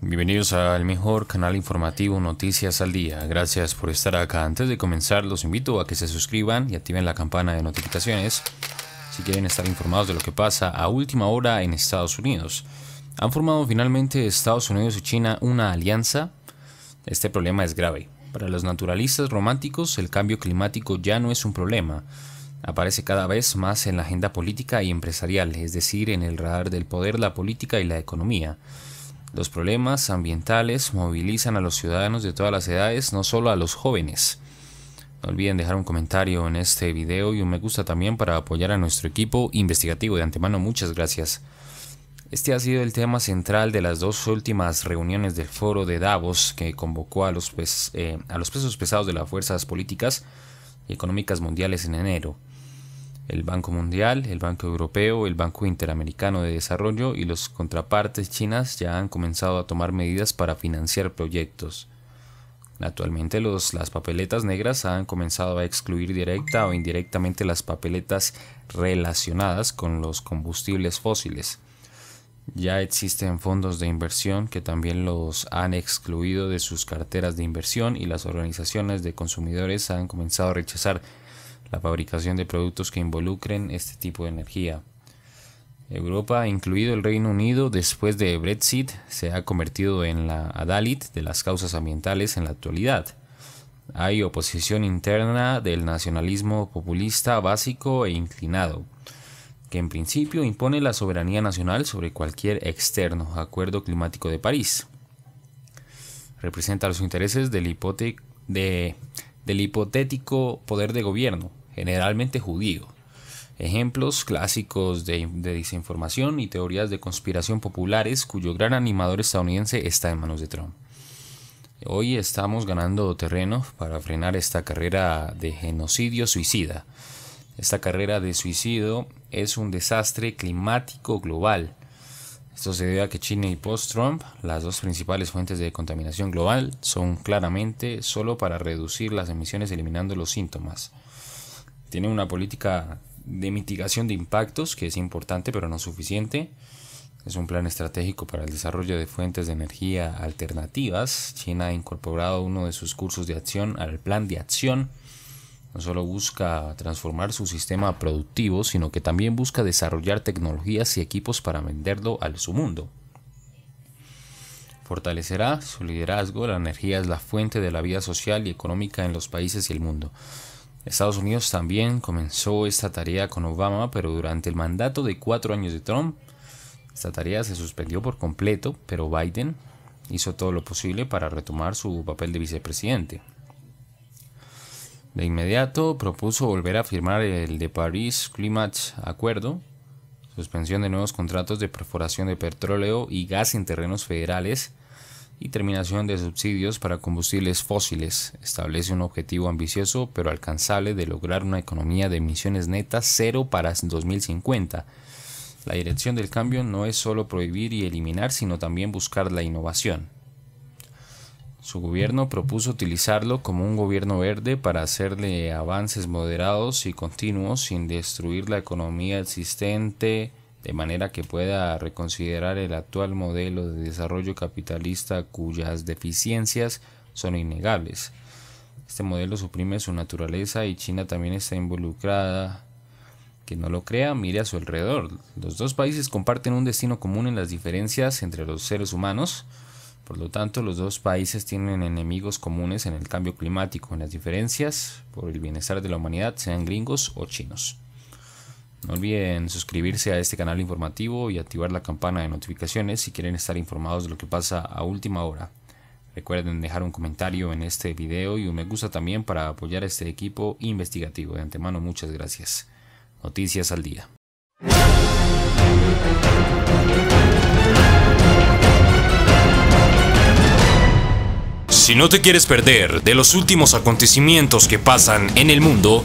Bienvenidos al mejor canal informativo Noticias al Día. Gracias por estar acá. Antes de comenzar, los invito a que se suscriban y activen la campana de notificaciones si quieren estar informados de lo que pasa a última hora en Estados Unidos. Han formado finalmente Estados Unidos y China una alianza. Este problema es grave. Para los naturalistas románticos, el cambio climático ya no es un problema. Aparece cada vez más en la agenda política y empresarial, es decir, en el radar del poder, la política y la economía. Los problemas ambientales movilizan a los ciudadanos de todas las edades, no solo a los jóvenes. No olviden dejar un comentario en este video y un me gusta también para apoyar a nuestro equipo investigativo. De antemano, muchas gracias. Este ha sido el tema central de las dos últimas reuniones del foro de Davos que convocó a los, eh, a los pesos pesados de las fuerzas políticas y económicas mundiales en enero el Banco Mundial, el Banco Europeo, el Banco Interamericano de Desarrollo y los contrapartes chinas ya han comenzado a tomar medidas para financiar proyectos. Actualmente los, las papeletas negras han comenzado a excluir directa o indirectamente las papeletas relacionadas con los combustibles fósiles. Ya existen fondos de inversión que también los han excluido de sus carteras de inversión y las organizaciones de consumidores han comenzado a rechazar la fabricación de productos que involucren este tipo de energía. Europa, incluido el Reino Unido, después de Brexit, se ha convertido en la adalid de las causas ambientales en la actualidad. Hay oposición interna del nacionalismo populista básico e inclinado, que en principio impone la soberanía nacional sobre cualquier externo acuerdo climático de París. Representa los intereses del, del hipotético poder de gobierno, generalmente judío. Ejemplos clásicos de, desinformación y teorías de conspiración populares cuyo gran animador estadounidense está en manos de Trump. Hoy estamos ganando terreno para frenar esta carrera de genocidio suicida. Esta carrera de suicidio es un desastre climático global. Esto se debe a que China y post-Trump, las dos principales fuentes de contaminación global, son claramente solo para reducir las emisiones eliminando los síntomas. Tiene una política de mitigación de impactos que es importante pero no suficiente. Es un plan estratégico para el desarrollo de fuentes de energía alternativas. China ha incorporado uno de sus cursos de acción al plan de acción. No solo busca transformar su sistema productivo, sino que también busca desarrollar tecnologías y equipos para venderlo al su mundo. Fortalecerá su liderazgo. La energía es la fuente de la vida social y económica en los países y el mundo. Estados Unidos también comenzó esta tarea con Obama, pero durante el mandato de cuatro años de Trump, esta tarea se suspendió por completo, pero Biden hizo todo lo posible para retomar su papel de vicepresidente. De inmediato propuso volver a firmar el de París Climate Acuerdo, suspensión de nuevos contratos de perforación de petróleo y gas en terrenos federales, y terminación de subsidios para combustibles fósiles. Establece un objetivo ambicioso pero alcanzable de lograr una economía de emisiones netas cero para 2050. La dirección del cambio no es solo prohibir y eliminar, sino también buscar la innovación. Su gobierno propuso utilizarlo como un gobierno verde para hacerle avances moderados y continuos sin destruir la economía existente de manera que pueda reconsiderar el actual modelo de desarrollo capitalista cuyas deficiencias son innegables. Este modelo suprime su naturaleza y China también está involucrada. Que no lo crea, mire a su alrededor. Los dos países comparten un destino común en las diferencias entre los seres humanos. Por lo tanto, los dos países tienen enemigos comunes en el cambio climático, en las diferencias por el bienestar de la humanidad, sean gringos o chinos. No olviden suscribirse a este canal informativo y activar la campana de notificaciones si quieren estar informados de lo que pasa a última hora. Recuerden dejar un comentario en este video y un me gusta también para apoyar a este equipo investigativo. De antemano muchas gracias. Noticias al día. Si no te quieres perder de los últimos acontecimientos que pasan en el mundo,